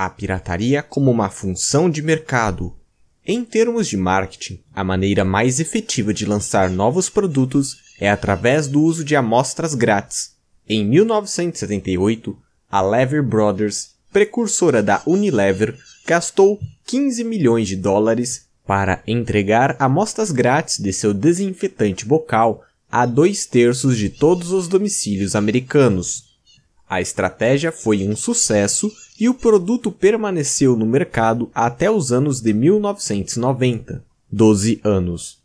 a pirataria como uma função de mercado. Em termos de marketing, a maneira mais efetiva de lançar novos produtos é através do uso de amostras grátis. Em 1978, a Lever Brothers, precursora da Unilever, gastou 15 milhões de dólares para entregar amostras grátis de seu desinfetante bocal a dois terços de todos os domicílios americanos. A estratégia foi um sucesso e o produto permaneceu no mercado até os anos de 1990, 12 anos.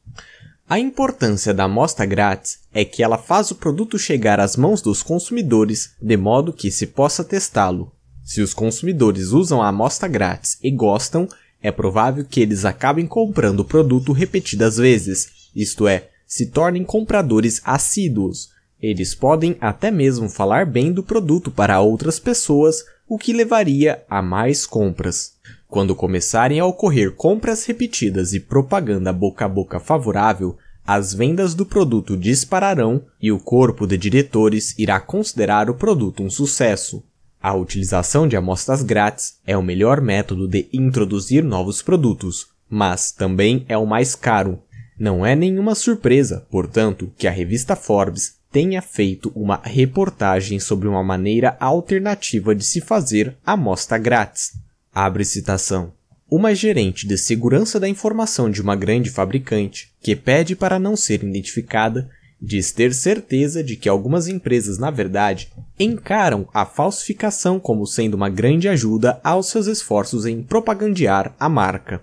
A importância da amostra grátis é que ela faz o produto chegar às mãos dos consumidores de modo que se possa testá-lo. Se os consumidores usam a amostra grátis e gostam, é provável que eles acabem comprando o produto repetidas vezes, isto é, se tornem compradores assíduos. Eles podem até mesmo falar bem do produto para outras pessoas o que levaria a mais compras. Quando começarem a ocorrer compras repetidas e propaganda boca a boca favorável, as vendas do produto dispararão e o corpo de diretores irá considerar o produto um sucesso. A utilização de amostras grátis é o melhor método de introduzir novos produtos, mas também é o mais caro. Não é nenhuma surpresa, portanto, que a revista Forbes tenha feito uma reportagem sobre uma maneira alternativa de se fazer amostra grátis. Abre citação. Uma gerente de segurança da informação de uma grande fabricante, que pede para não ser identificada, diz ter certeza de que algumas empresas, na verdade, encaram a falsificação como sendo uma grande ajuda aos seus esforços em propagandear a marca.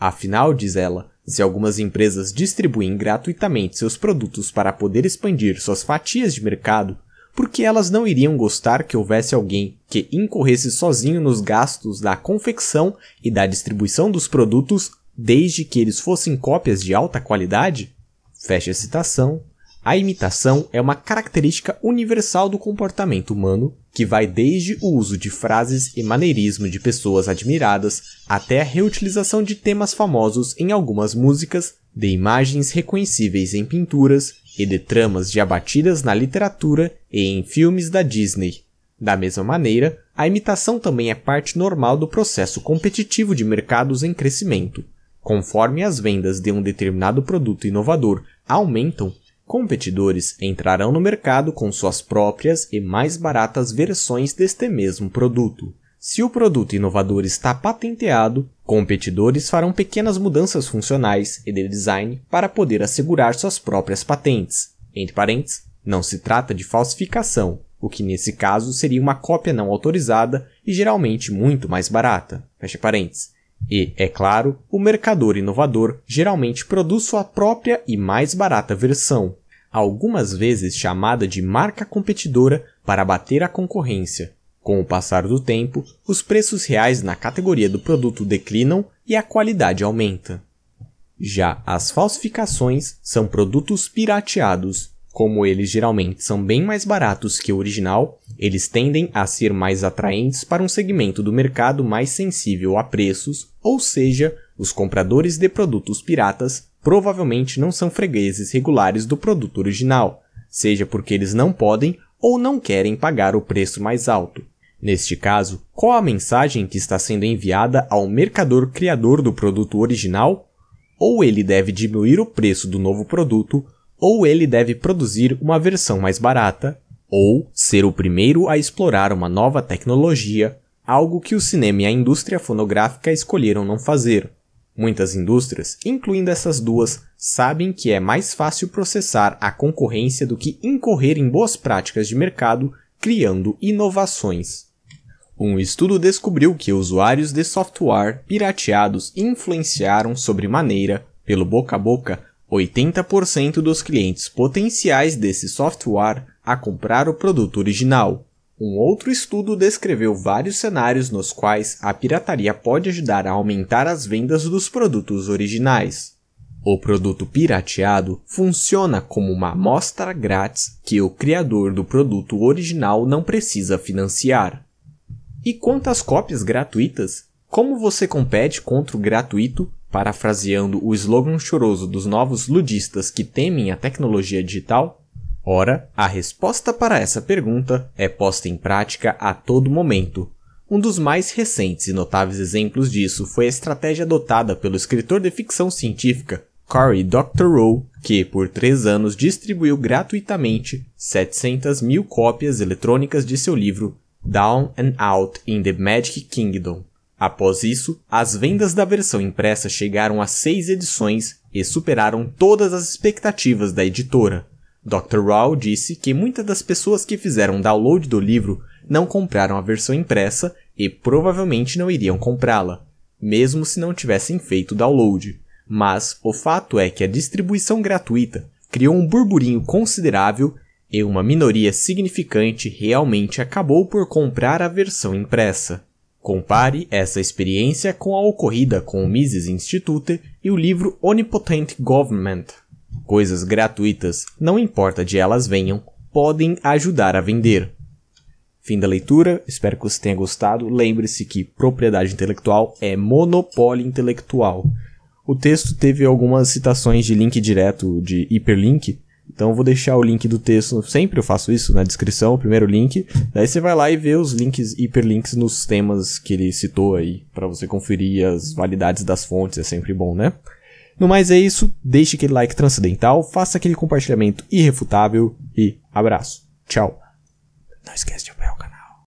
Afinal, diz ela, se algumas empresas distribuem gratuitamente seus produtos para poder expandir suas fatias de mercado, por que elas não iriam gostar que houvesse alguém que incorresse sozinho nos gastos da confecção e da distribuição dos produtos, desde que eles fossem cópias de alta qualidade? Fecha a citação, a imitação é uma característica universal do comportamento humano que vai desde o uso de frases e maneirismo de pessoas admiradas até a reutilização de temas famosos em algumas músicas, de imagens reconhecíveis em pinturas e de tramas já batidas na literatura e em filmes da Disney. Da mesma maneira, a imitação também é parte normal do processo competitivo de mercados em crescimento. Conforme as vendas de um determinado produto inovador aumentam, competidores entrarão no mercado com suas próprias e mais baratas versões deste mesmo produto. Se o produto inovador está patenteado, competidores farão pequenas mudanças funcionais e de design para poder assegurar suas próprias patentes. Entre parênteses, não se trata de falsificação, o que nesse caso seria uma cópia não autorizada e geralmente muito mais barata. Fecha parênteses. E, é claro, o mercador inovador geralmente produz sua própria e mais barata versão, algumas vezes chamada de marca competidora para bater a concorrência. Com o passar do tempo, os preços reais na categoria do produto declinam e a qualidade aumenta. Já as falsificações são produtos pirateados. Como eles geralmente são bem mais baratos que o original, eles tendem a ser mais atraentes para um segmento do mercado mais sensível a preços, ou seja, os compradores de produtos piratas provavelmente não são fregueses regulares do produto original, seja porque eles não podem ou não querem pagar o preço mais alto. Neste caso, qual a mensagem que está sendo enviada ao mercador criador do produto original? Ou ele deve diminuir o preço do novo produto, ou ele deve produzir uma versão mais barata, ou ser o primeiro a explorar uma nova tecnologia, algo que o cinema e a indústria fonográfica escolheram não fazer. Muitas indústrias, incluindo essas duas, sabem que é mais fácil processar a concorrência do que incorrer em boas práticas de mercado, criando inovações. Um estudo descobriu que usuários de software pirateados influenciaram sobremaneira, pelo boca a boca, 80% dos clientes potenciais desse software a comprar o produto original. Um outro estudo descreveu vários cenários nos quais a pirataria pode ajudar a aumentar as vendas dos produtos originais. O produto pirateado funciona como uma amostra grátis que o criador do produto original não precisa financiar. E quantas cópias gratuitas, como você compete contra o gratuito Parafraseando o slogan choroso dos novos ludistas que temem a tecnologia digital? Ora, a resposta para essa pergunta é posta em prática a todo momento. Um dos mais recentes e notáveis exemplos disso foi a estratégia adotada pelo escritor de ficção científica Cory Doctorow, que por três anos distribuiu gratuitamente 700 mil cópias eletrônicas de seu livro Down and Out in the Magic Kingdom, Após isso, as vendas da versão impressa chegaram a seis edições e superaram todas as expectativas da editora. Dr. Rao disse que muitas das pessoas que fizeram download do livro não compraram a versão impressa e provavelmente não iriam comprá-la, mesmo se não tivessem feito download. Mas o fato é que a distribuição gratuita criou um burburinho considerável e uma minoria significante realmente acabou por comprar a versão impressa. Compare essa experiência com a ocorrida com o Mises Institute e o livro Onipotent Government. Coisas gratuitas, não importa de elas venham, podem ajudar a vender. Fim da leitura, espero que você tenha gostado. Lembre-se que propriedade intelectual é monopólio intelectual. O texto teve algumas citações de link direto de hiperlink, então eu vou deixar o link do texto, sempre eu faço isso na descrição, o primeiro link. Daí você vai lá e vê os links, hiperlinks nos temas que ele citou aí, para você conferir as validades das fontes, é sempre bom, né? No mais é isso, deixe aquele like transcendental, faça aquele compartilhamento irrefutável e abraço. Tchau. Não esquece de